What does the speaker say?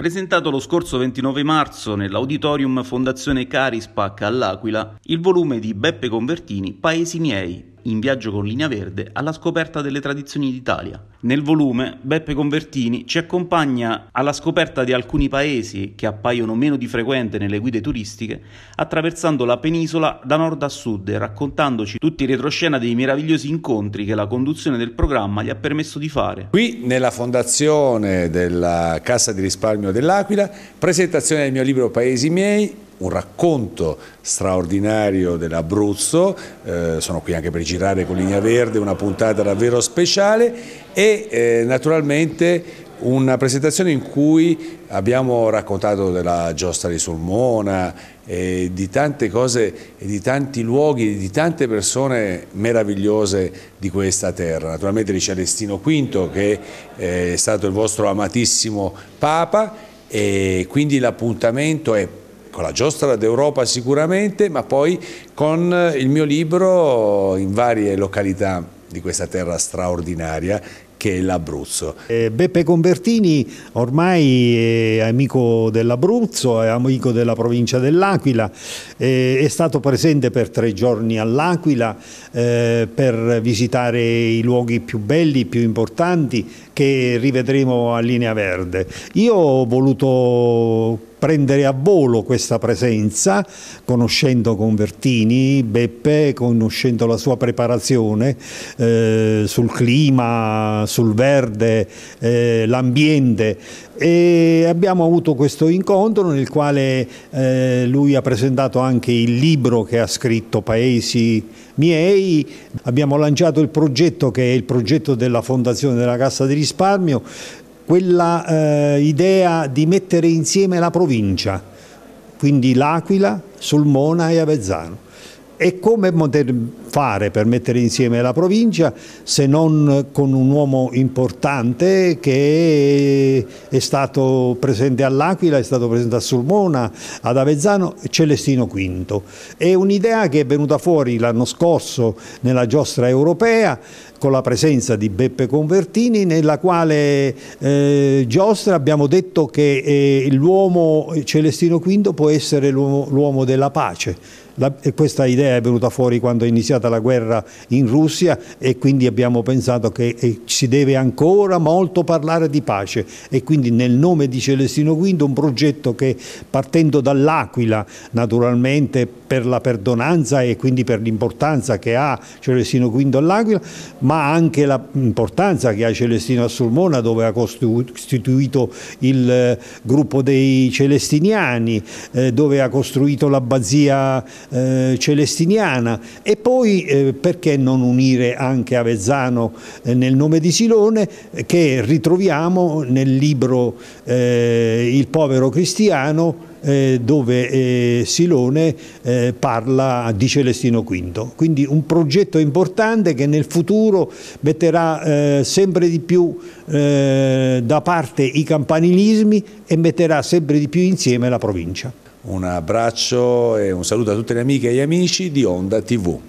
Presentato lo scorso 29 marzo nell'auditorium Fondazione Carispac all'Aquila, il volume di Beppe Convertini Paesi miei, in viaggio con Linea Verde alla scoperta delle tradizioni d'Italia. Nel volume Beppe Convertini ci accompagna alla scoperta di alcuni paesi che appaiono meno di frequente nelle guide turistiche, attraversando la penisola da nord a sud e raccontandoci tutti i retroscena dei meravigliosi incontri che la conduzione del programma gli ha permesso di fare. Qui nella fondazione della Cassa di risparmio dell'Aquila, presentazione del mio libro Paesi miei un racconto straordinario dell'Abruzzo, eh, sono qui anche per girare con Linea Verde, una puntata davvero speciale e eh, naturalmente una presentazione in cui abbiamo raccontato della giostra di Sulmona, eh, di tante cose, e di tanti luoghi, di tante persone meravigliose di questa terra. Naturalmente di Celestino V che eh, è stato il vostro amatissimo Papa e quindi l'appuntamento è con la giostra d'Europa sicuramente, ma poi con eh, il mio libro in varie località di questa terra straordinaria che è l'Abruzzo. Eh, Beppe Convertini ormai è amico dell'Abruzzo, è amico della provincia dell'Aquila, eh, è stato presente per tre giorni all'Aquila per visitare i luoghi più belli, più importanti che rivedremo a Linea Verde. Io ho voluto prendere a volo questa presenza, conoscendo Convertini, Beppe, conoscendo la sua preparazione eh, sul clima, sul verde, eh, l'ambiente. E abbiamo avuto questo incontro nel quale eh, lui ha presentato anche il libro che ha scritto Paesi miei, abbiamo lanciato il progetto che è il progetto della Fondazione della Cassa di Risparmio quella eh, idea di mettere insieme la provincia, quindi L'Aquila, Sulmona e Avezzano e come poter fare per mettere insieme la provincia se non con un uomo importante che è stato presente all'Aquila, è stato presente a Sulmona, ad Avezzano, Celestino V. È un'idea che è venuta fuori l'anno scorso nella giostra europea con la presenza di Beppe Convertini nella quale eh, giostra abbiamo detto che eh, l'uomo Celestino V può essere l'uomo della pace la, questa idea è venuta fuori quando è iniziata la guerra in Russia e quindi abbiamo pensato che si deve ancora molto parlare di pace e quindi nel nome di Celestino V un progetto che partendo dall'Aquila naturalmente per la perdonanza e quindi per l'importanza che ha Celestino V all'Aquila ma anche l'importanza che ha Celestino a Sulmona dove ha costituito il eh, gruppo dei celestiniani eh, dove ha costruito l'abbazia eh, celestiniana e poi eh, perché non unire anche Avezzano eh, nel nome di Silone eh, che ritroviamo nel libro Il povero cristiano dove Silone parla di Celestino V. Quindi un progetto importante che nel futuro metterà sempre di più da parte i campanilismi e metterà sempre di più insieme la provincia. Un abbraccio e un saluto a tutte le amiche e gli amici di Onda TV.